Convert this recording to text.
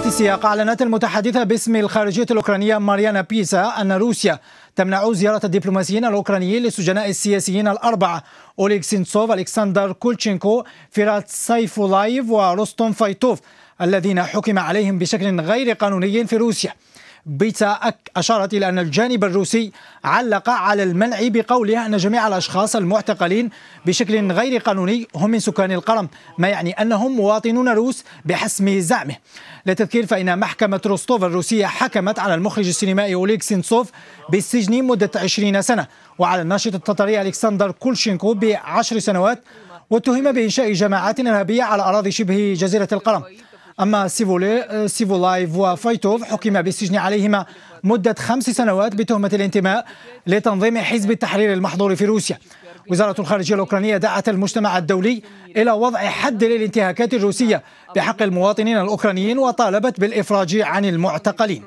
وزارة السياق أعلنت المتحدثة باسم الخارجية الأوكرانية ماريانا بيسا أن روسيا تمنع زيارة الدبلوماسيين الأوكرانيين للسجناء السياسيين الأربعة أوليك سينتسوف ألكسندر كولتشينكو فيرات سايفولايف وروستون فايتوف الذين حكم عليهم بشكل غير قانوني في روسيا بيتا أك أشارت إلى أن الجانب الروسي علق على المنع بقولها أن جميع الأشخاص المعتقلين بشكل غير قانوني هم من سكان القرم ما يعني أنهم مواطنون روس بحسم زعمه للتذكير فإن محكمة روستوف الروسية حكمت على المخرج السينمائي أوليك سينسوف بالسجن مدة 20 سنة وعلى الناشط التطري ألكسندر كولشينكو بعشر سنوات واتهم بإنشاء جماعات إرهابية على أراضي شبه جزيرة القرم أما سيفولي سيفولايف وفايتوف حكم بالسجن عليهما مدة خمس سنوات بتهمة الانتماء لتنظيم حزب التحرير المحظور في روسيا وزارة الخارجية الأوكرانية دعت المجتمع الدولي إلى وضع حد للانتهاكات الروسية بحق المواطنين الأوكرانيين وطالبت بالإفراج عن المعتقلين